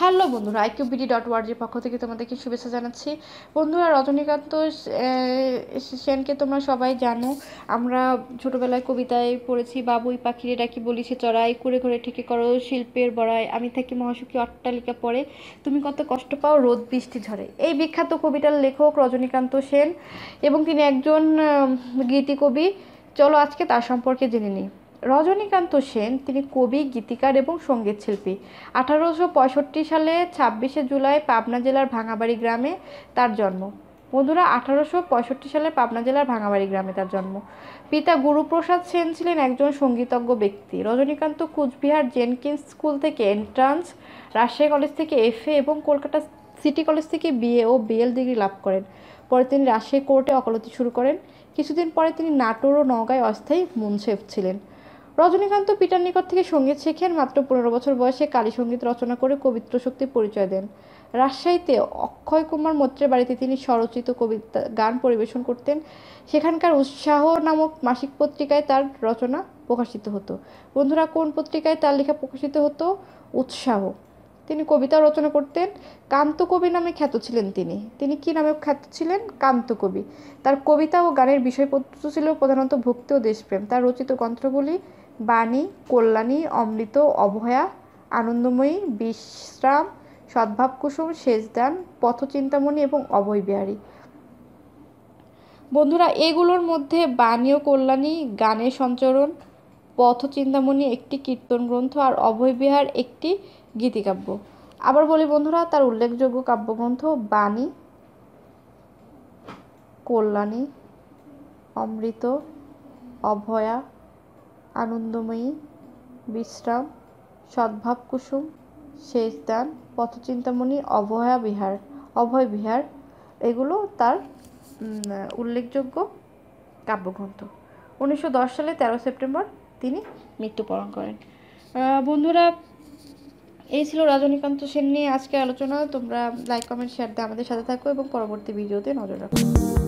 hello বন্ধুরা আইকিউবিডি dot ওয়ার্ডের পক্ষ থেকে তোমাদেরকে শুভেচ্ছা জানাচ্ছি বন্ধুরা রজনীকান্ত সেনকে তোমরা সবাই জানো আমরা ছোটোবেলায় কবিতায় পড়েছি বাবুই পাখিরে ডাকি বলি সে চড়াই করে ঘরে ঠেকে করো শিল্পের বড়াই আমি থাকি মহাসুখী অট্টালিকা পড়ে তুমি কত কষ্ট পাও রোদ বৃষ্টি ঝরে এই বিখ্যাত কবিতার লেখক রজনীকান্ত সেন এবং তিনি একজন গীতিকবি চলো আজকে তার সম্পর্কে জেনে নিই রজনীকান্ত সেন তিনি কবি গীতিকার এবং সঙ্গীত শিল্পী আঠারোশো পঁয়ষট্টি সালে ছাব্বিশে জুলাই পাবনা জেলার ভাঙাবাড়ি গ্রামে তার জন্ম বন্ধুরা আঠারোশো পঁয়ষট্টি সালে পাবনা জেলার ভাঙাবাড়ি গ্রামে তার জন্ম পিতা গুরুপ্রসাদ সেন ছিলেন একজন সঙ্গীতজ্ঞ ব্যক্তি রজনীকান্ত কুচবিহার জেনকিন্স স্কুল থেকে এন্ট্রান্স রাজশাহী কলেজ থেকে এফএ এবং কলকাতা সিটি কলেজ থেকে বিএ ও বিএল ডিগ্রি লাভ করেন পরে তিনি রাজশাহী কোর্টে ওকালতি শুরু করেন কিছুদিন পরে তিনি নাটোর ও নওগাঁয় অস্থায়ী মুনসেফ ছিলেন রজনীকান্ত পিতার নিকট থেকে সঙ্গীত শেখেন মাত্র পনেরো বছর বয়সে কালী সঙ্গীত রচনা করে কবিত্র শক্তির পরিচয় দেন রাজশাহীতে অক্ষয় কুমার মৈত্রের বাড়িতে তিনি স্বরচিত কবিতা গান পরিবেশন করতেন সেখানকার উৎসাহ নামক মাসিক পত্রিকায় তার রচনা প্রকাশিত হতো বন্ধুরা কোন পত্রিকায় তার লেখা প্রকাশিত হতো উৎসাহ তিনি কবিতা রচনা করতেন কান্তকবি নামে খ্যাত ছিলেন তিনি তিনি কি নামে খ্যাত ছিলেন কান্ত কবি তার কবিতা ও গানের বিষয়বস্তু ছিল প্রধানত ভক্তি ও দেশপ্রেম তার রচিত গ্রন্থগুলি বাণী কল্যাণী অমৃত অভয়া আনন্দময়ী বিশ্রাম সদ্ভাবকুসুম শেষদান পথচিন্তামণি এবং অভয়বিহারী বন্ধুরা এগুলোর মধ্যে বাণী ও কল্যাণী গানের সঞ্চরণ পথচিন্তামণি একটি কীর্তন গ্রন্থ আর অভয়বিহার একটি গীতিকাব্য আবার বলি বন্ধুরা তার উল্লেখযোগ্য কাব্যগ্রন্থ বাণী কল্যাণী অমৃত অভয়া আনন্দময়ী বিশ্রাম সদ্ভাব কুসুম দান পথচিন্তামণি অভয়া বিহার অভয় বিহার এগুলো তার উল্লেখযোগ্য কাব্যগ্রন্থ উনিশশো দশ সালে তেরো সেপ্টেম্বর তিনি মৃত্যুবরণ করেন বন্ধুরা এই ছিল রজনীকান্ত সেন নিয়ে আজকের আলোচনা তোমরা লাইক কমেন্ট শেয়ার দিয়ে আমাদের সাথে থাকো এবং পরবর্তী ভিডিওতে নজর রাখো